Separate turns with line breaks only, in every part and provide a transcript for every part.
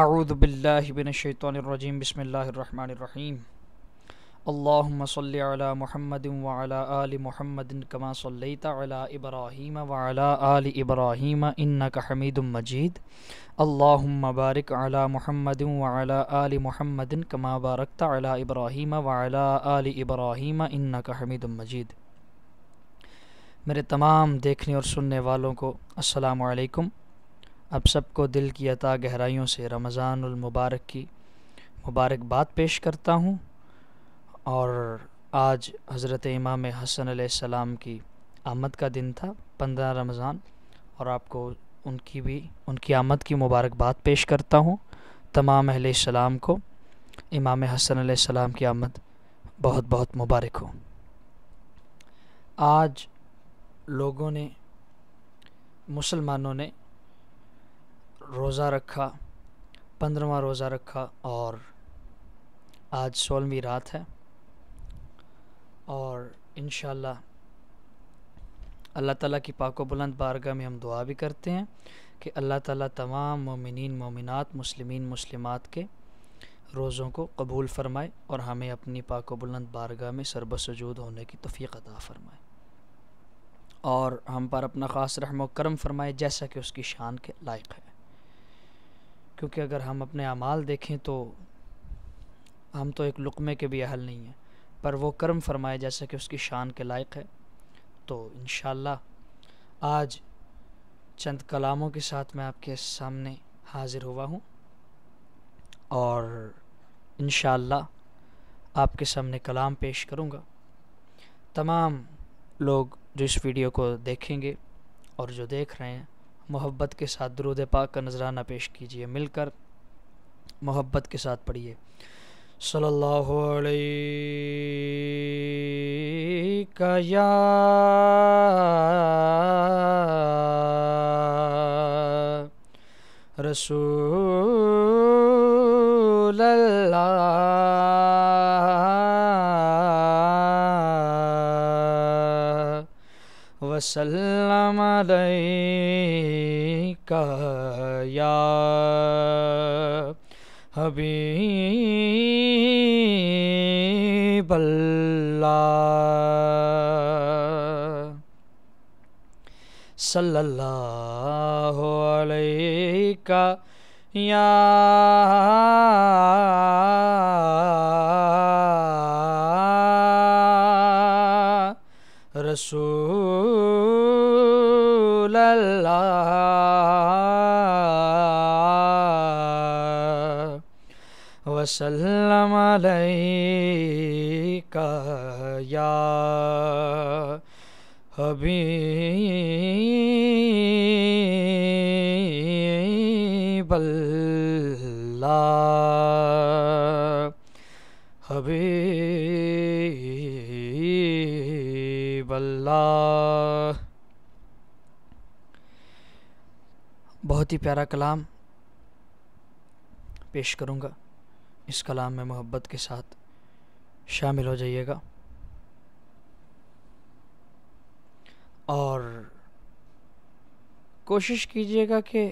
अरुदबिल्लिनशैतरजीम बसमीम अल्लाम सल महमद वाला आल महमद कमा सल्ला इब्राहीम वाला आल इब्राहीम इन्ना हमीदुम मजीद अल्लाम बारिक अला महमद वाला आल महमद कमा बारकता अला इब्राहीम वाला आल इब्राहीम इन्ना हमीदुम मजीद मेरे तमाम देखने और सुनने वालों को अस्सलाम वालेकुम आप सबको दिल की अता गहराइयों से रमज़ानमबारक की मुबारकबाद पेश करता हूँ और आज हज़रत इमाम हसन सलाम की आमद का दिन था पंद्रह रमज़ान और आपको उनकी भी उनकी आमद की मुबारकबाद पेश करता हूँ तमाम अहले सलाम को इमाम हसन सलाम की आमद बहुत बहुत मुबारक हो आज लोगों ने मुसलमानों ने रोज़ा रखा पंद्रवा रोज़ा रखा और आज सोलहवीं रात है और इन अल्लाह ताला की पाको बुलंद बारगाह में हम दुआ भी करते हैं कि अल्लाह ताला तमाम मोमिन मोमिनत मुस्लिमीन मुस्लिमात के रोज़ों को कबूल फ़रमाए और हमें अपनी पाको बुलंद बारगाह में सरबसजूद होने की तफ़ीक अदा फ़रमाए और हम पर अपना ख़ास रहम करम फ़रमाए जैसा कि उसकी शान के लायक है क्योंकि अगर हम अपने अमाल देखें तो हम तो एक लुकमे के भी अहल नहीं हैं पर वो कर्म फरमाए जैसा कि उसकी शान के लायक है तो इन आज चंद कलामों के साथ मैं आपके सामने हाज़िर हुआ हूँ और इन आपके सामने कलाम पेश करूँगा तमाम लोग जो इस वीडियो को देखेंगे और जो देख रहे हैं मोहब्बत के साथ दरूद पाक का नजराना पेश कीजिए मिलकर मोहब्बत के साथ पढ़िए सल्लल्लाहु अलैहि या रसूल वसल्लम अलैहि कहया हबी बल्ला सल्लल्लाहु अलैका या रसूल वसल्लम अलैका बल्ला हबीबल्ला हबीबल्ला बहुत ही प्यारा कलाम पेश करूँगा इस कलाम में मोहब्बत के साथ शामिल हो जाइएगा और कोशिश कीजिएगा कि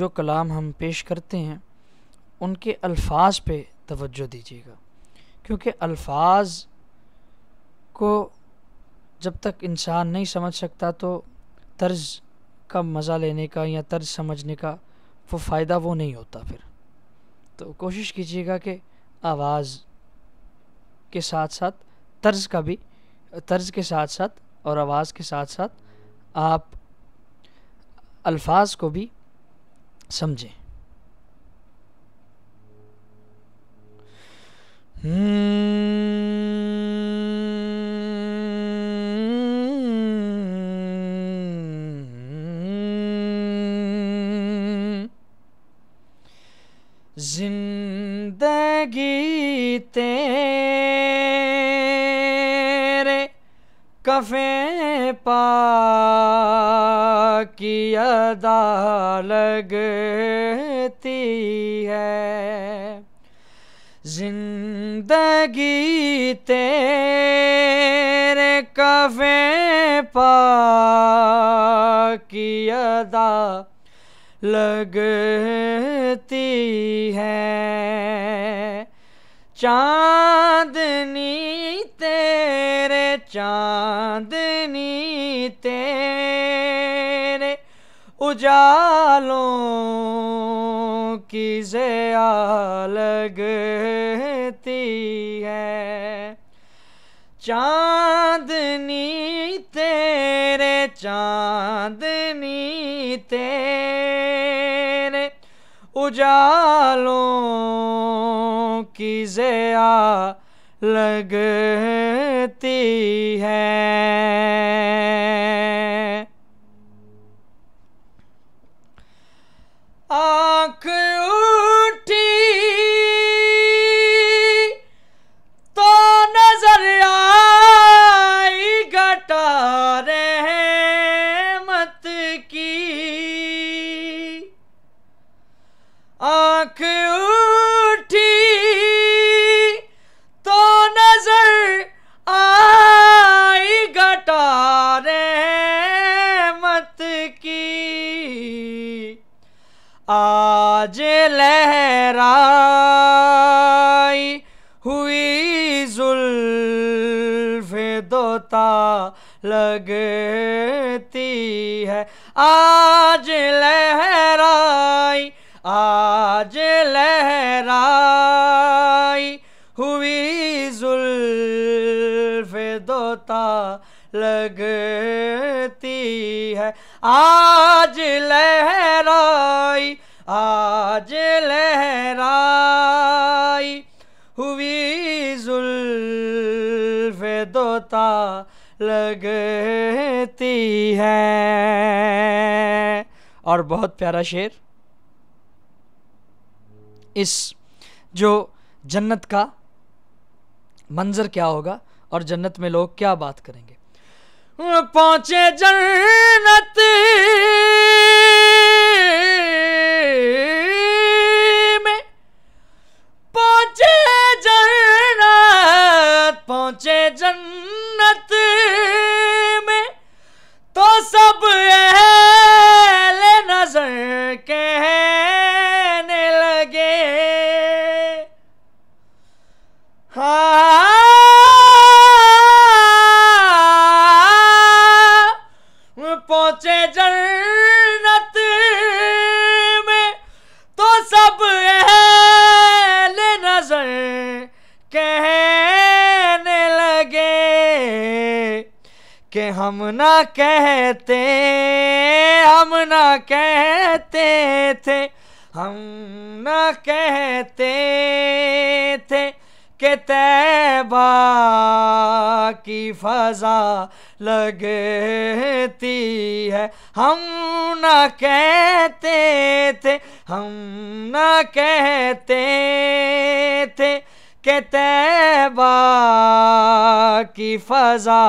जो कलाम हम पेश करते हैं उनके अल्फाज पे तवज्जो दीजिएगा क्योंकि अल्फाज को जब तक इंसान नहीं समझ सकता तो तर्ज का मज़ा लेने का या तर्ज समझने का वो फ़ायदा वो नहीं होता फिर तो कोशिश कीजिएगा कि आवाज़ के साथ साथ तर्ज का भी तर्ज के साथ साथ और आवाज़ के साथ साथ आप अल्फाज को भी समझें hmm. गीते रे कफे पा की अदा लगती है जिंदगी तेरे कफे पा की अदा लगती है चांदनी तेरे चांदनी तेरे उजालों की जया लगती है चांदनी तेरे चांदनी तेरे उजालों की जया लगती है लगती है आज लहराई आज लहराई हुई जुल्फ दोता लगती है आज लहराई आज लहराई हुई जुल्फ दोता लगती है और बहुत प्यारा शेर इस जो जन्नत का मंजर क्या होगा और जन्नत में लोग क्या बात करेंगे पहुंचे जन्नत में पहुंचे जन्नत पहुंचे जन्नत हम ना कहते हम ना कहते थे हम ना कहते थे के तैबा की फजा लगती है हम ना कहते थे हम ना कहते थे के तैबा की फजा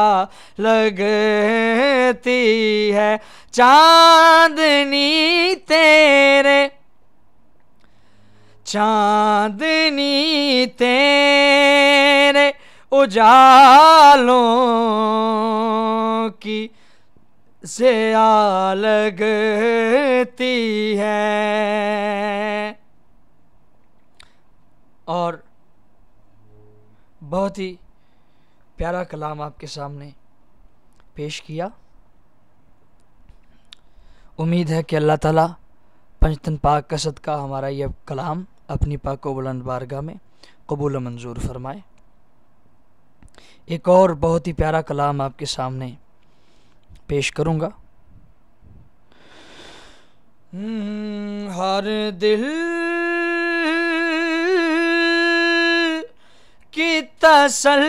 लगती है चांदनी तेरे चांदनी तेरे उजालों की से आ लगती है और बहुत ही प्यारा कलाम आपके सामने पेश किया उम्मीद है कि अल्लाह ताला पंचतन पाक का सदका हमारा यह कलाम अपनी पाक बुलंद बारगाह में कबूल मंजूर फरमाए एक और बहुत ही प्यारा कलाम आपके सामने पेश करूँगा हम्म, हर दिल की तसल्ली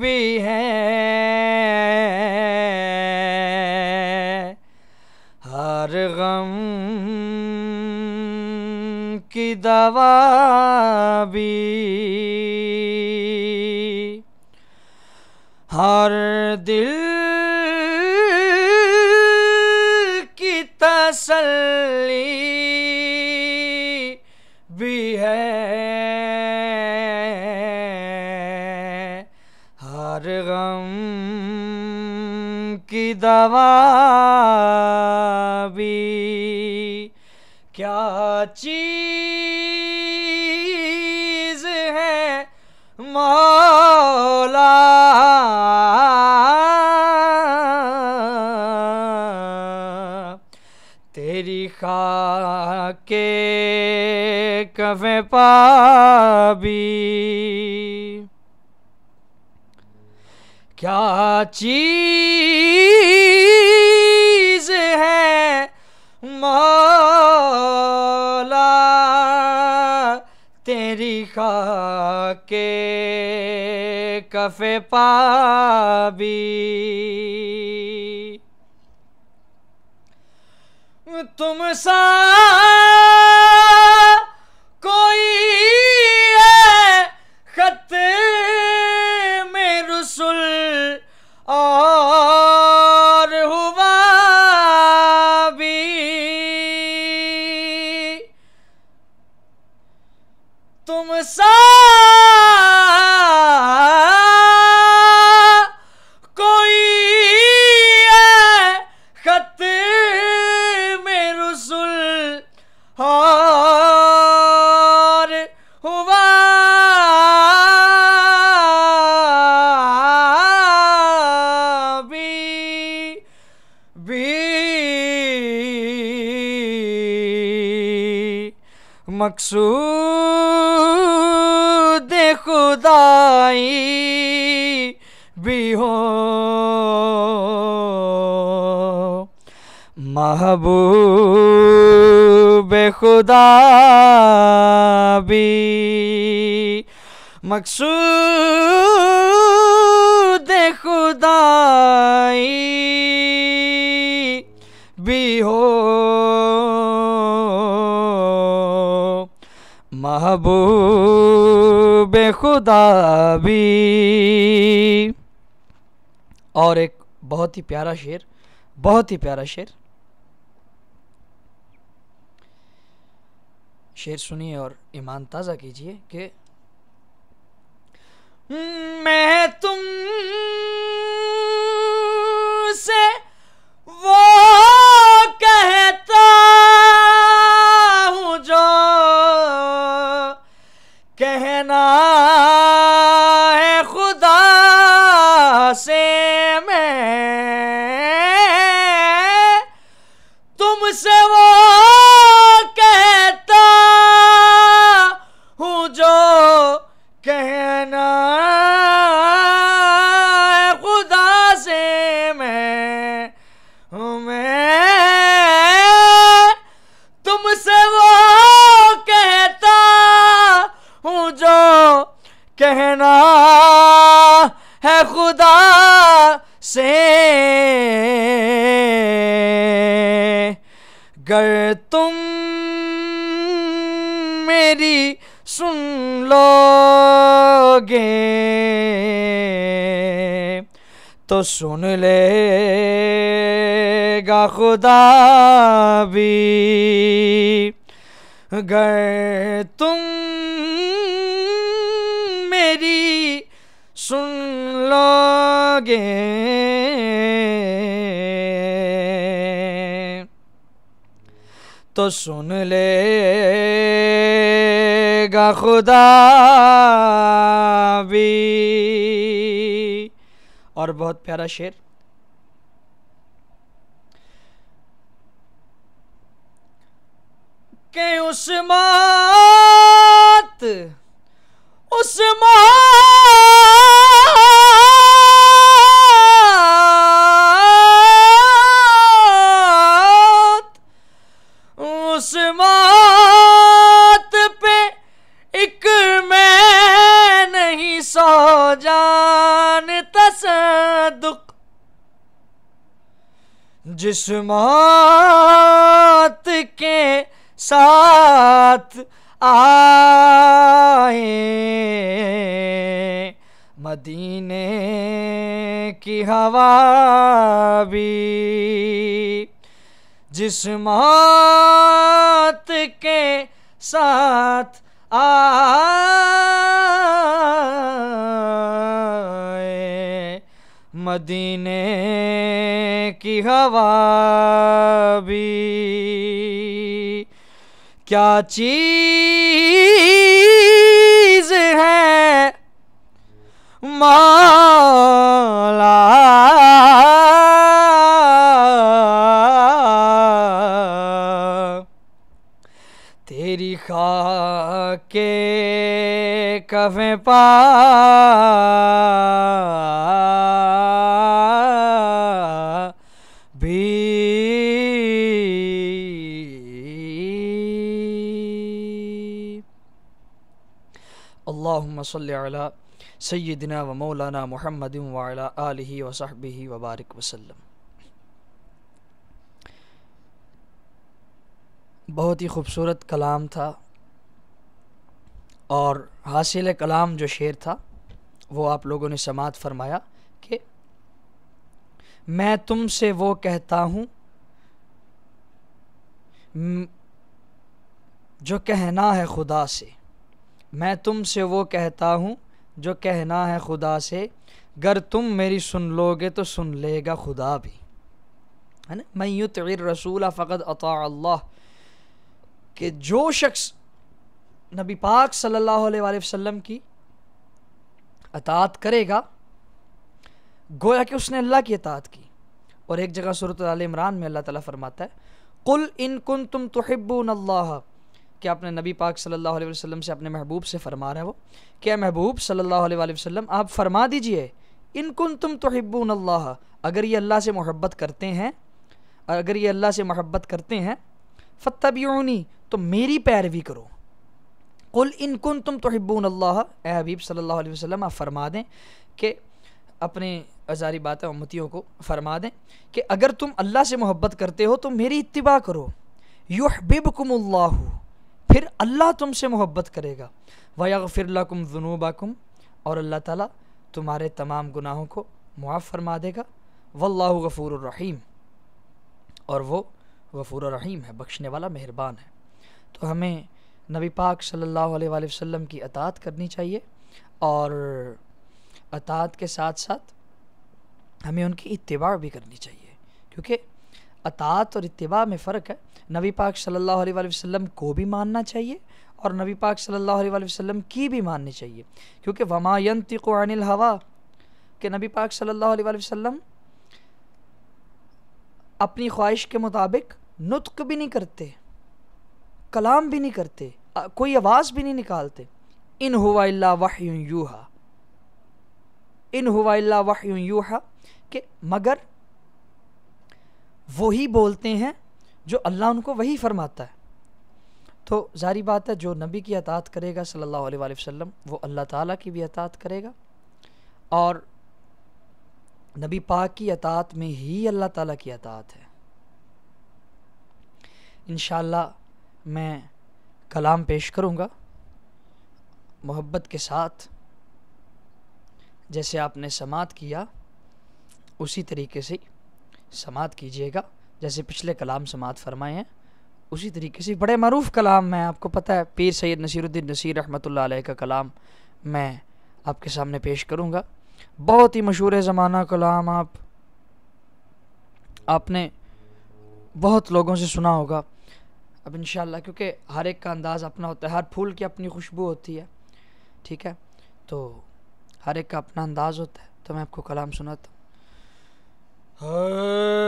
भी है हर गम की दवा भी हर दिल की तसल्ली दवा भी क्या चीज है मौला तेरी खा के कफे पाबी क्या चीज है मौला तेरी खाके कफे पाबी तुम सा और एक बहुत ही प्यारा शेर बहुत ही प्यारा शेर शेर सुनिए और ईमान ताज़ा कीजिए कि मैं तुम से गए तुम मेरी सुन लोगे तो सुन लेगा खुदा भी और बहुत प्यारा शेर के उस मात उस मात उस मात पे एक मैं नहीं सो जान तस दुख जिस मात के साथ आए मदीने की हवा भी जिस मौत के साथ आए मदीने की हवा भी क्या चीज है माला तेरी खा के कफे पा सल व मौलाना महमद वाला आलि वसाहबी वबारक वसलम बहुत ही खूबसूरत कलाम था और हासिल कलाम जो शेर था वो आप लोगों ने समात फरमाया कि मैं तुमसे वो कहता हूँ जो कहना है खुदा से मैं तुमसे वो कहता हूँ जो कहना है खुदा से गर तुम मेरी सुन लोगे तो सुन लेगा खुदा भी है ना मैं युत रसूल फ़कत अता कि जो शख्स नबी पाक सल्लल्लाहु अलैहि वसल्लम की अतात करेगा गोया कि उसने अल्लाह की अतात की और एक जगह सूरत आल इमरान में अल्लाह ताला फरमाता है कुल इन कुन तुम तहब्बून अल्लाह कि आपने नबी पाक सल्लल्लाहु अलैहि वसल्लम से अपने महबूब से फरमा रहा है वो क्या महबूब सल्लल्लाहु अलैहि वसल्लम आप फरमा दीजिए इन कुन तुम तो हिब्बून अल्लाह अगर ये अल्लाह से मोहब्बत करते हैं अगर ये अल्लाह से मोहब्बत करते हैं फ़तबयूनी तो मेरी पैरवी करो कुल इन कुन तुम तो हिब्बून अल्लाह ए हबीब सल्ला वसम आप फरमा दें कि अपने अजारी बात उम्मतियों को फरमा दें कि अगर तुम अल्लाह से मोहब्बत करते हो तो मेरी इतबा करो युहबिबकुमुल्लाहु फिर अल्लाह तुमसे मोहब्बत करेगा वया फिरकुम जुनूबाकुम और अल्लाह ताला तुम्हारे तमाम गुनाहों को मुआफ़ फरमा देगा वल्लाहु गफ़ूर रहीम और वो गफ़ूर रहीम है बख्शने वाला मेहरबान है तो हमें नबी पाक सल्लल्लाहु अलैहि वसल्लम की अतात करनी चाहिए और अतात के साथ साथ हमें उनकी इतवा भी करनी चाहिए क्योंकि अतात और इतवा में फ़र्क है नबी पाक सल्लल्लाहु अलैहि वसल्लम को भी मानना चाहिए और नबी पाक सल्लल्लाहु अलैहि वसल्लम की भी माननी चाहिए क्योंकि को अनिल हवा के नबी पाक सल्लल्लाहु अलैहि वसल्लम अपनी ख्वाहिश के मुताबिक नुतक भी नहीं करते कलाम भी नहीं करते कोई आवाज़ भी नहीं निकालते इन हुआ अल्ला यूहा इन हुआ अल्ला वाह यूहा के मगर वही बोलते हैं जो अल्लाह उनको वही फरमाता है तो जारी बात है जो नबी की अतात करेगा सल्लल्लाहु अलैहि वसल्लम वो अल्लाह ताला की भी अतात करेगा और नबी पाक की अतात में ही अल्लाह ताला की अतात है इन मैं कलाम पेश करूँगा मोहब्बत के साथ जैसे आपने समात किया उसी तरीके से समात कीजिएगा जैसे पिछले कलाम समात फरमाए हैं उसी तरीके से बड़े मरूफ़ कलाम मैं आपको पता है पीर सैद नसीरुद्दीन नसीर रहमत का कलाम मैं आपके सामने पेश करूँगा बहुत ही मशहूर ज़माना कलाम आप आपने बहुत लोगों से सुना होगा अब इन क्योंकि हर एक का अंदाज़ अपना होता है हर फूल की अपनी खुशबू होती है ठीक है तो हर एक का अपना अंदाज़ होता है तो मैं आपको कलाम सुनाता हूँ Hey.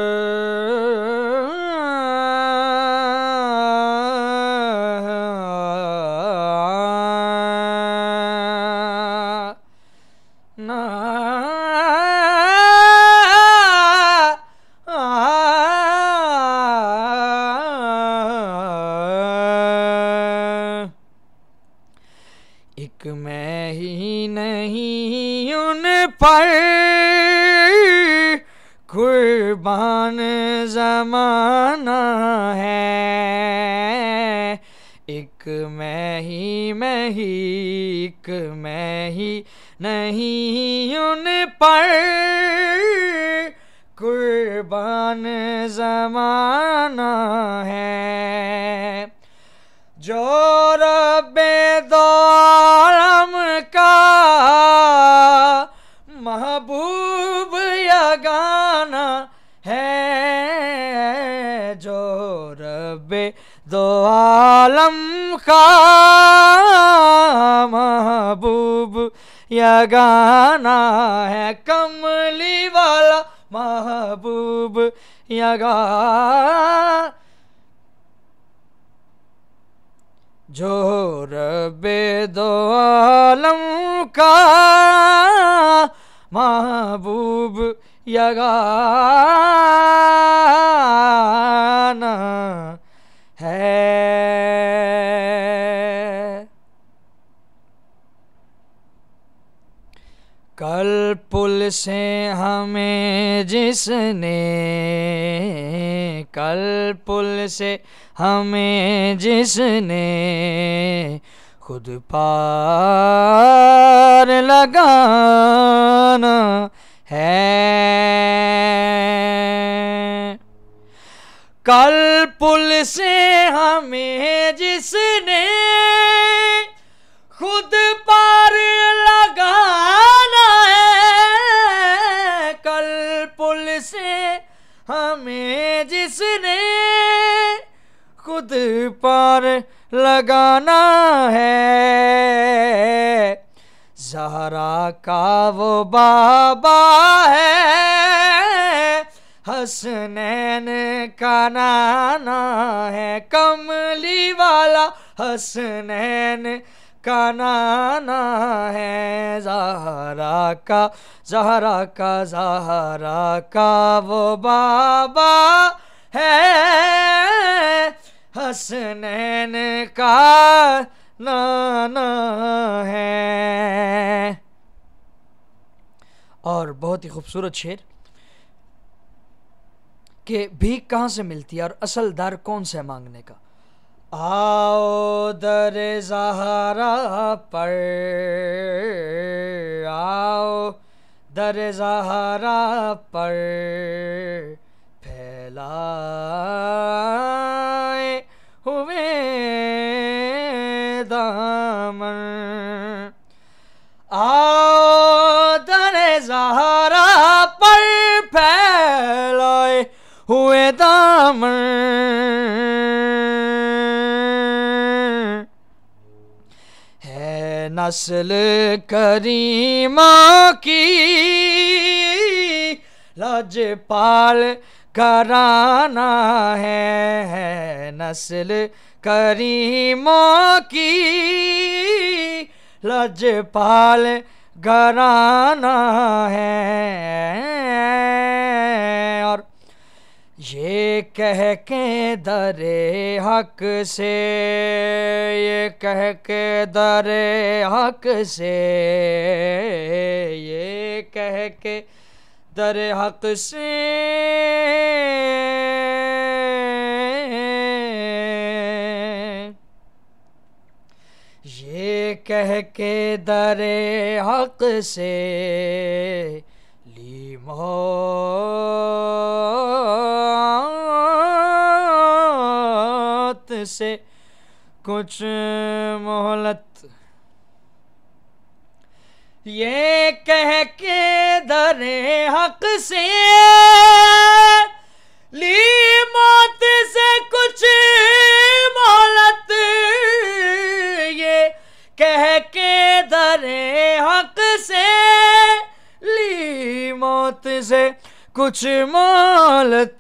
लगाना है कमली वाला महबूब यगा जो रबे दो आलम का महबूब यगाना पुल से हमें जिसने कल पुल से हमें जिसने खुद पार लगाना है कल पुल से हमें जिसने पर लगाना है जहरा का वो बाबा है हसनैन का नाना है कमली वाला हसनैन का नाना है जहरा का जहरा का जहरा का वो बाबा है हसनैन का नाना है और बहुत ही खूबसूरत शेर के भीख कहाँ से मिलती है और असल दर कौन सा है मांगने का आओ दर जहारा पर आओ दर जहारा पर फैला हुए दामन आदर जहरा पर फैलाए हुए दामन है नस्ल करीमा की लाजपाल कराना है है नस्ल करीमों की लजपाल घराना है और ये कह के दरे हक से ये कह के दरे हक से ये कह के दर हक से ये कह के दर हक से लीमो से कुछ मोहलत ये कह के दरे हक से ली मौत से कुछ मोहलत ये कह के दरे हक से ली मौत से कुछ मोहलत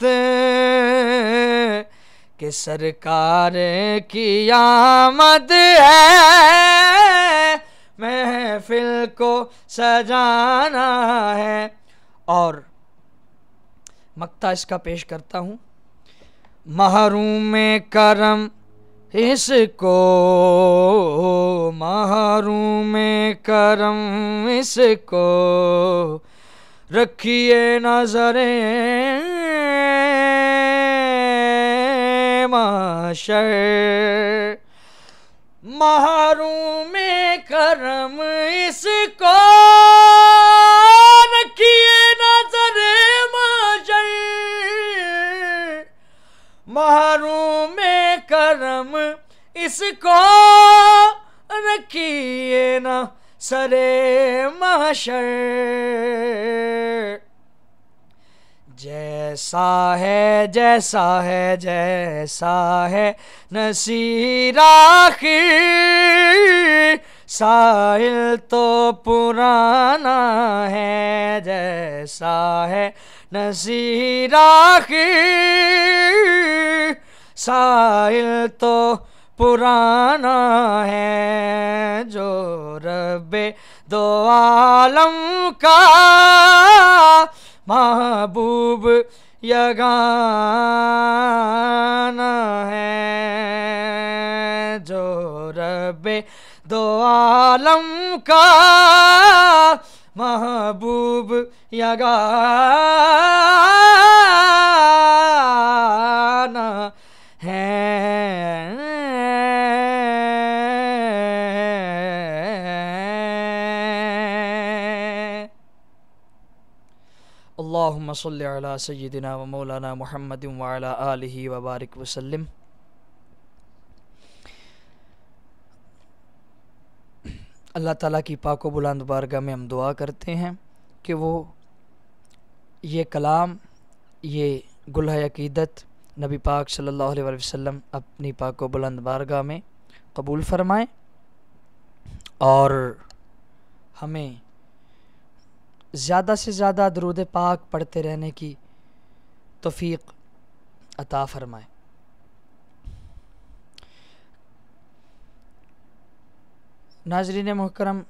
के सरकार की आमद है महफिल को सजाना है और मक्ता इसका पेश करता हूँ महरूम करम इसको महरूम करम इसको रखिए नजरे माशर महारू में करम इसको रखिए नजरे मजर महारू में करम इसको रखिए न सरे महशर जैसा है जैसा है जैसा है नसीरा साहिल तो पुराना है जैसा है नसीरा साहिल तो पुराना है जो रबे दो आलम का महबूब यगाना है जो रबे दो आलम का महबूब यगाना है اللهم صل على سيدنا मौलाना محمد وعلى आलि वबारक वसलम अल्लाह ताला की पाक बुलंद बारगाह में हम दुआ करते हैं कि वो ये कलाम ये गुल्ह अकीदत नबी पाक सल्लल्लाहु अलैहि वसल्लम अपनी पाक बुलंद बारगाह में कबूल फरमाएं और हमें ज़्यादा से ज़्यादा दरूद पाक पढ़ते रहने की तोफ़ी अता फरमाए नाजरीन महकरम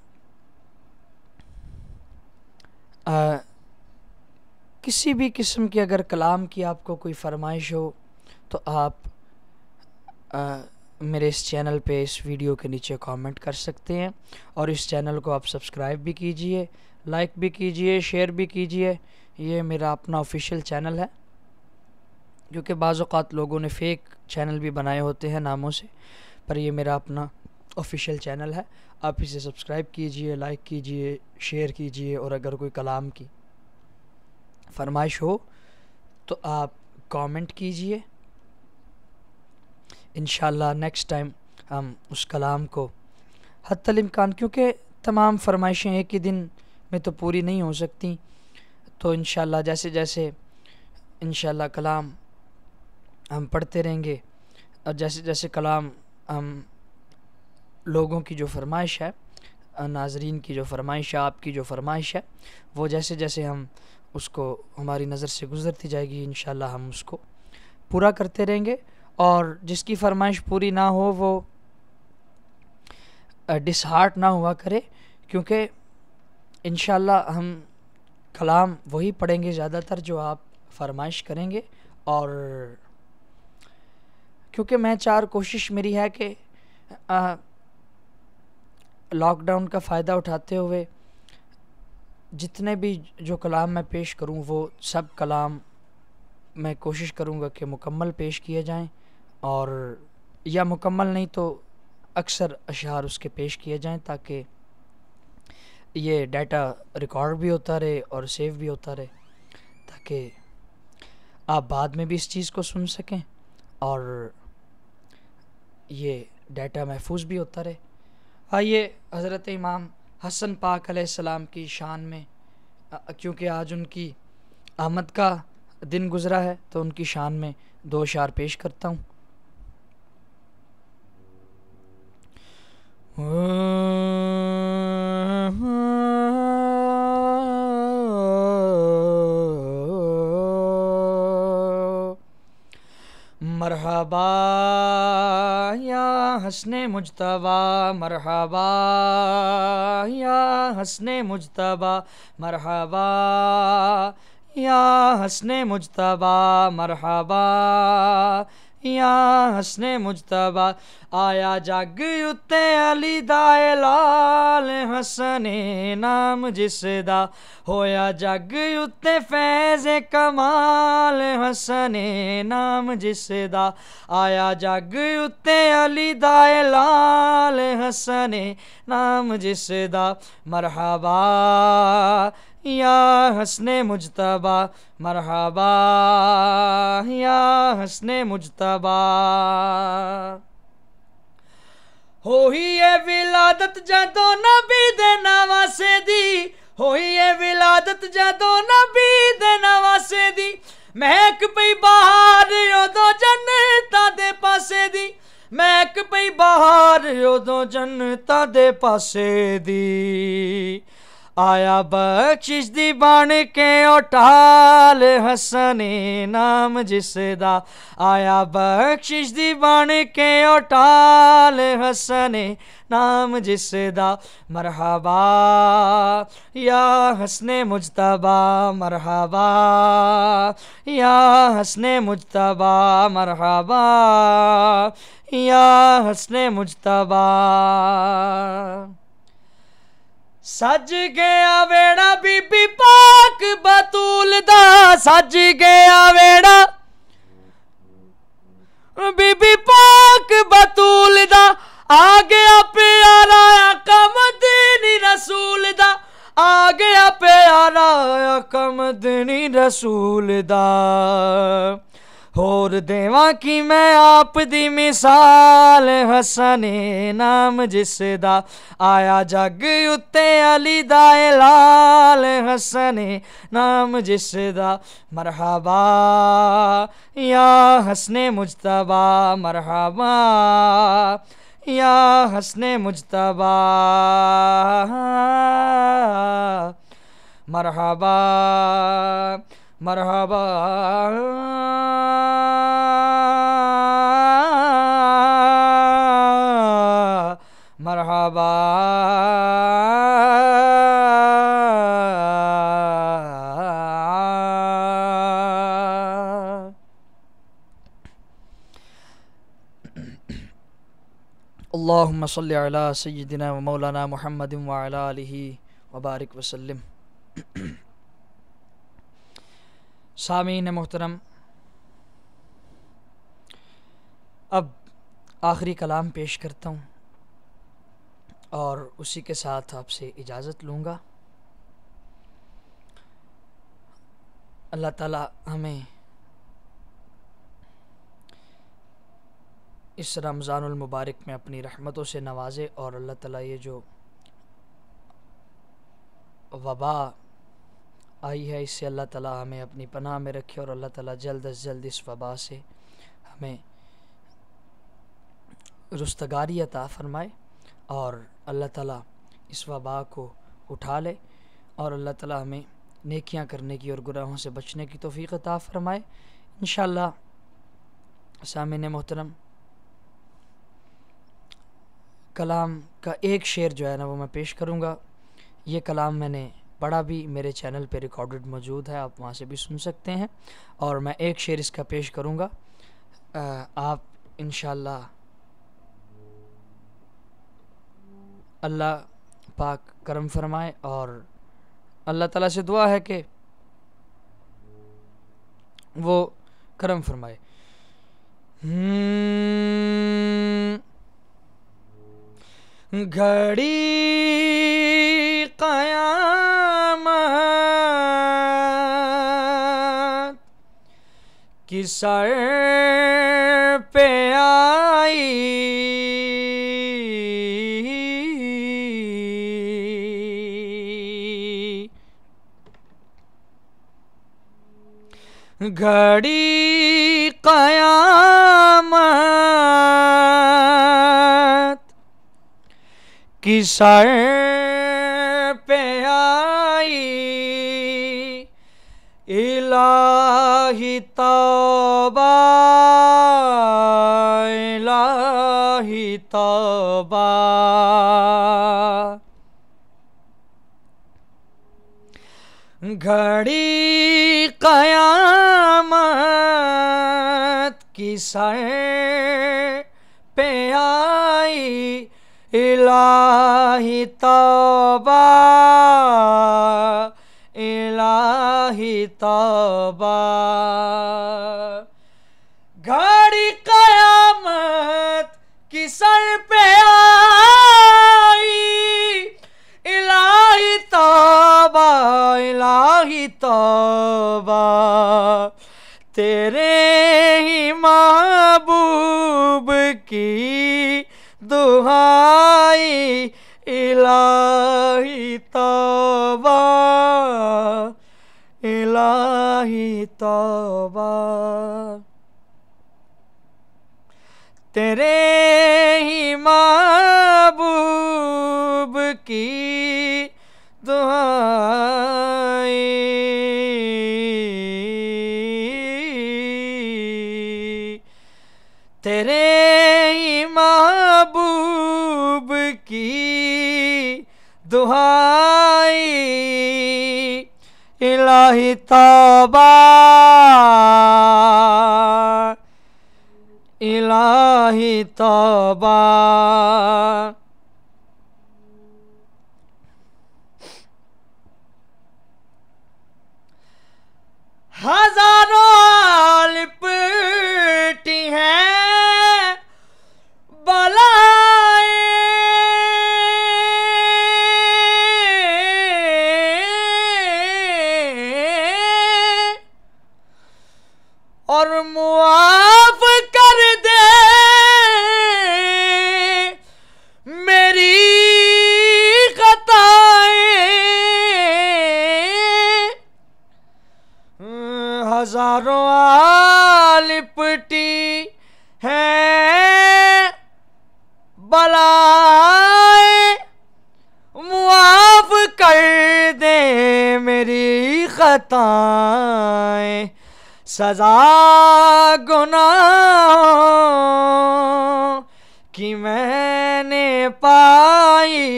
किसी भी किस्म की अगर कलाम की आपको कोई फरमाइश हो तो आप आ, मेरे इस चैनल पे इस वीडियो के नीचे कमेंट कर सकते हैं और इस चैनल को आप सब्सक्राइब भी कीजिए लाइक भी कीजिए शेयर भी कीजिए ये मेरा अपना ऑफिशियल चैनल है क्योंकि बाज़ात लोगों ने फेक चैनल भी बनाए होते हैं नामों से पर यह मेरा अपना ऑफिशियल चैनल है आप इसे सब्सक्राइब कीजिए लाइक कीजिए शेयर कीजिए और अगर कोई कलाम की फरमाइश हो तो आप कमेंट कीजिए इन नेक्स्ट टाइम हम उस कलाम को हद तमकान क्योंकि तमाम फरमाइशें एक ही दिन में तो पूरी नहीं हो सकती तो इन जैसे जैसे इन कलाम हम पढ़ते रहेंगे और जैसे जैसे कलाम हम लोगों की जो फरमाइश है नाजरीन की जो फरमाइश है आपकी जो फरमाइश है वो जैसे जैसे हम उसको हमारी नज़र से गुज़रती जाएगी इन हम उसको पूरा करते रहेंगे और जिसकी फरमाइश पूरी ना हो वो डिसहार्ट ना हुआ करे क्योंकि इन हम कलाम वही पढ़ेंगे ज़्यादातर जो आप फरमाइश करेंगे और क्योंकि मैं चार कोशिश मेरी है कि लॉकडाउन का फ़ायदा उठाते हुए जितने भी जो कलाम मैं पेश करूं वो सब कलाम मैं कोशिश करूंगा कि मुकम्मल पेश किए जाएं और या मुकम्मल नहीं तो अक्सर अशार उसके पेश किए जाएं ताकि ये डाटा रिकॉर्ड भी होता रहे और सेव भी होता रहे ताकि आप बाद में भी इस चीज़ को सुन सकें और ये डाटा महफूज भी होता रहे आइए हज़रत इमाम हसन पाक सलाम की शान में क्योंकि आज उनकी आमद का दिन गुज़रा है तो उनकी शान में दो शार पेश करता हूँ Oh मरहबा या हंसने मुजतबा मरहबा या हंसने मुजतबा मरहबा या हंसने मुजतबा मरहबा या हसने मुजतबा आया जग उत्ते अली दाए लाल हसने नाम जिसदा होया जग उत्ते फैज कमाल हसने नाम जिसदा आया जग उत्ते अली दाए लाल हसने नाम जिसदा मरहबा या हंसने मुजतबा मरहबा या हंसने मुजतबा ਹੋਈ ਏ ਵਿਲਾਦਤ ਜਦੋਂ ਨਬੀ ਦੇ ਨਵਾਸੇ ਦੀ ਹੋਈ ਏ ਵਿਲਾਦਤ ਜਦੋਂ ਨਬੀ ਦੇ ਨਵਾਸੇ ਦੀ ਮਹਿਕ ਪਈ ਬਹਾਰ ਉਦੋਂ ਜੰਨਤਾਂ ਦੇ ਪਾਸੇ ਦੀ ਮਹਿਕ ਪਈ ਬਹਾਰ ਉਦੋਂ ਜੰਨਤਾਂ ਦੇ ਪਾਸੇ ਦੀ आया बख्शिश दी बन के ओटाल हसने नाम जिसदा आया बख्शिश दी बन के ओटाल हसने नाम जिसदा मरहबा या हसने मुजतबा मरहबा या हसने मुजतबा मरहबा या हसने मुजतबा ਸੱਜ ਗਿਆ ਵੇੜਾ ਬੀਬੀ ਪਾਕ ਬਤੂਲ ਦਾ ਸੱਜ ਗਿਆ ਵੇੜਾ ਬੀਬੀ ਪਾਕ ਬਤੂਲ ਦਾ ਆ ਗਿਆ ਪਿਆਰਾ ਆਕਾ ਮਦੀਨੀ ਰਸੂਲ ਦਾ ਆ ਗਿਆ ਪਿਆਰਾ ਆਕਾ ਮਦੀਨੀ ਰਸੂਲ ਦਾ होर देव कि मैं आप दी मिसाल हसने नाम जिसदा आया जग उत्ते अली दाए लाल हसने नाम जिसदा मरहबा या हसने मुजतबा मरहबा या हसने मुजतबा मरहबा مرحبا مرحبا اللهم صل على سيدنا ومولانا محمد وعلى آله وبارك وسلم सामीन मोहतरम अब आखिरी कलाम पेश करता हूँ और उसी के साथ आपसे इजाज़त लूँगा अल्लाह ताला हमें इस रमज़ानुल मुबारक में अपनी रहमतों से नवाजे और अल्लाह ताला ये जो वबा आई है इससे अल्लाह ताला हमें अपनी पनाह में रखे और अल्लाह ताला जल्द अज जल्द इस वबा से हमें रुस्तगारी अता फ़रमाए और अल्लाह ताला इस वबा को उठा ले और अल्लाह ताला हमें नेकियां करने की और गुनाहों से बचने की तोफ़ी अता फ़रमाए इन सामिन मोहतरम कलाम का एक शेर जो है ना वो मैं पेश करूँगा ये कलाम मैंने पड़ा भी मेरे चैनल पे रिकॉर्डेड मौजूद है आप वहाँ से भी सुन सकते हैं और मैं एक शेर इसका पेश करूँगा आप इन अल्लाह पाक करम फरमाए और अल्लाह ताला से दुआ है कि वो करम फरमाए हम्म, घड़ी कया सर पे आई घड़ी कयामत की सर पे आई इला इलाही तबा तबा घड़ी कयामत की सर पे आई इलाही तबा तबा घड़ी कयामत की सर पे आई इलाही तौबा इलाही तबा तेरे ही महबूब की दुहाई इलाही तबा इलाही तौबा तेरे ही महबूब की दुआई तेरे ही महबूब की दुहाई ilahi toba ilahi toba मेरी खताएं सजा गुना कि मैंने पाई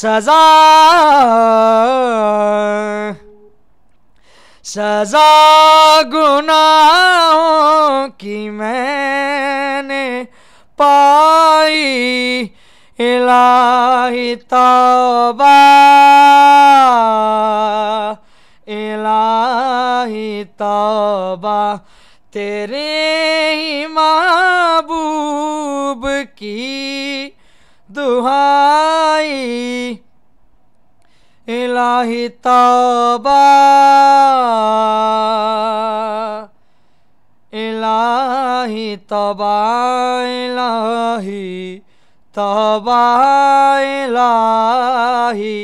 सजा सजा गुनाहों की मैंने पाई इलाही तौबा इलाही तौबा तेरे ही महबूब की दुहा नई इलाही तबा इलाही तबा इलाही तबा इलाही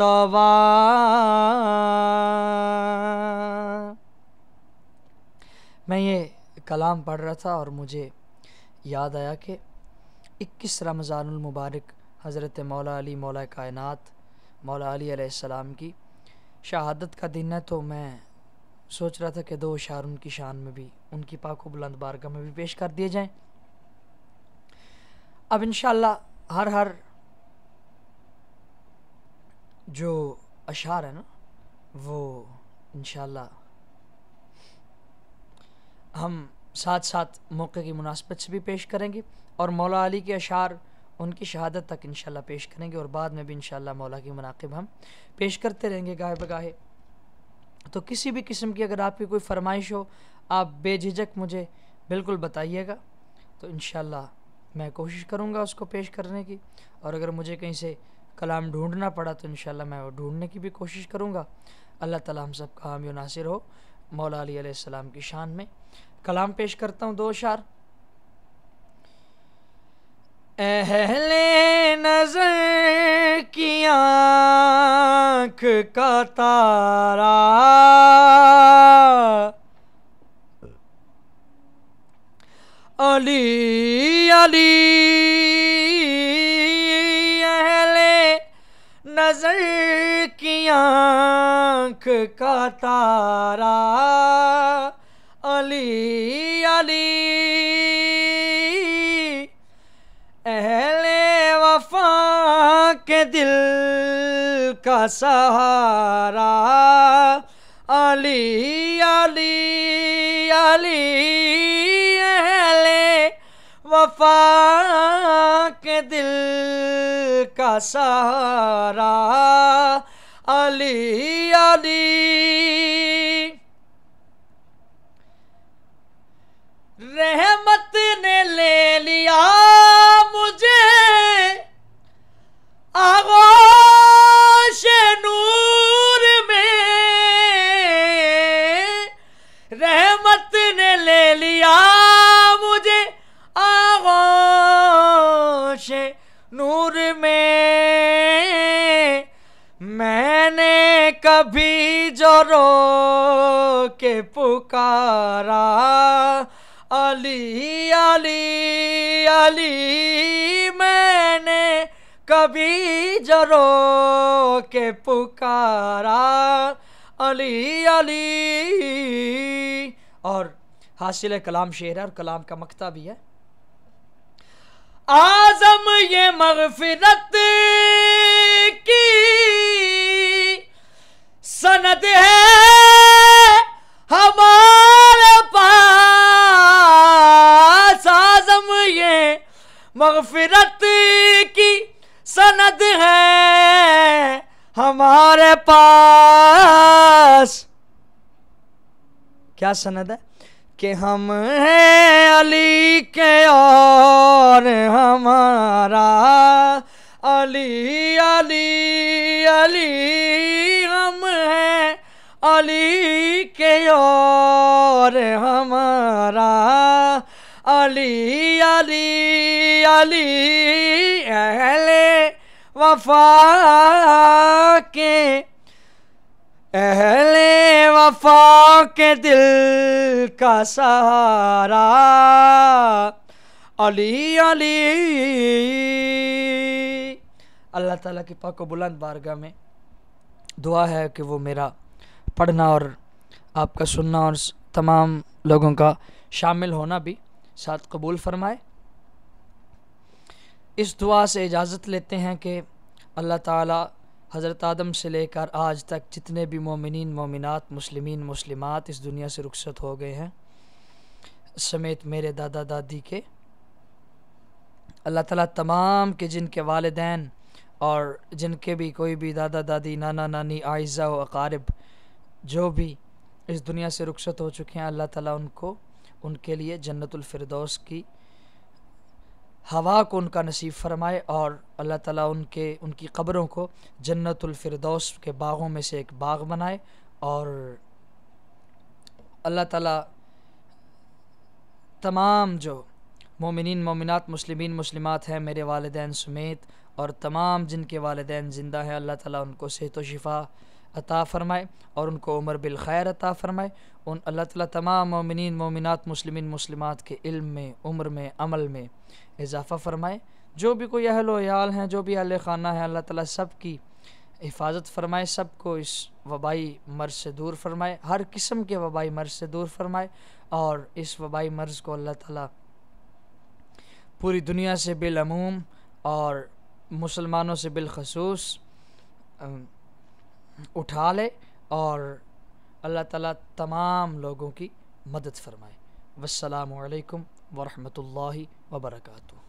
तबा मैं ये कलाम पढ़ रहा था और मुझे याद आया कि 21 रमज़ानुल मुबारक हज़रत मौला अली मौला कायनात मौला अली अलैहिस्सलाम की शहादत का दिन है तो मैं सोच रहा था कि दो शार उनकी शान में भी उनकी पाको बुलंद बारगाह में भी पेश कर दिए जाएं अब इन हर हर जो अशार है ना वो इन हम साथ साथ मौके की मुनासबत से भी पेश करेंगे और मौला अली के अशार उनकी शहादत तक इनशाला पेश करेंगे और बाद में भी इन मौला की मनाकब हम पेश करते रहेंगे गाहे बगाहे तो किसी भी किस्म की अगर आपकी कोई फरमाइश हो आप बेझिझक मुझे बिल्कुल बताइएगा तो इन मैं कोशिश करूँगा उसको पेश करने की और अगर मुझे कहीं से कलाम ढूंढना पड़ा तो इन मैं वो ढूंढने की भी कोशिश करूँगा अल्लाह ताला हम सब का हामी नासिर हो मौला अली सलाम की शान में कलाम पेश करता हूँ दो शार अहले नजर की आँख का तारा अली अली अहले नजर की आँख का तारा अली अली दिल का सहारा अली अली अली अहले वफा के दिल का सहारा अली अली रहमत ने ले लिया आगोश नूर में रहमत ने ले लिया मुझे आगोश नूर में मैंने कभी जो रो के पुकारा अली अली अली मैंने कभी जरो के पुकारा अली अली और हासिल कलाम शेर है और कलाम का मकता भी है आजम ये मगफिरत क्या सनद है कि हम हैं अली के और हमारा अली अली अली हम हैं अली के और हमारा अली अली अली अहले वफा के अहले वफा के दिल का सहारा अली अली अल्लाह ताला की पाक बुलंद बारगाह में दुआ है कि वो मेरा पढ़ना और आपका सुनना और तमाम लोगों का शामिल होना भी साथ कबूल फरमाए इस दुआ से इजाज़त लेते हैं कि अल्लाह ताला हज़रत आदम से लेकर आज तक जितने भी मोमिन मोमिनत मुस्लिमीन मुस्लिमात इस दुनिया से रुखसत हो गए हैं समेत मेरे दादा दादी के अल्लाह ताला तमाम के जिनके वालदान और जिनके भी कोई भी दादा दादी नाना नानी आयज़ा व अकारब जो भी इस दुनिया से रुखसत हो चुके हैं अल्लाह ताला उनको उनके लिए जन्नतुल फिरदौस की हवा को उनका नसीब फरमाए और अल्लाह ताला उनके उनकी ख़बरों को जन्नतफरदौस के बाग़ों में से एक बाग़ बनाए और अल्लाह ताला तमाम जो मोमिन मोमिनत मुस्लिमीन मुस्लिमात हैं मेरे वालदेन समेत और तमाम जिनके वालदेन ज़िंदा हैं अल्लाह ताला उनको सेहत व शिफा अता फ़रमाए और उनको उमर बिल खैर अता फ़रमाए उन अल्लाह ताली तमाम ममिन ममिनत मुस्लिम मुस्लिमात के इल्म में उम्र में अमल में इजाफ़ा फ़रमाए जो भी कोई अहल याल हैं जो भी अहल खाना है अल्लाह ताली सब की हिफाजत फरमाए सब को इस वबाई मर्ज़ से दूर फरमाए हर किस्म के वबाई मर्ज़ से दूर फरमाए और इस वबाई मर्ज़ को अल्लाह ताला पूरी दुनिया से बिलमूम और मुसलमानों से बिलखसूस उठा ले और अल्लाह ताला तमाम लोगों की मदद फरमाए वालकम वरहमल वबरकू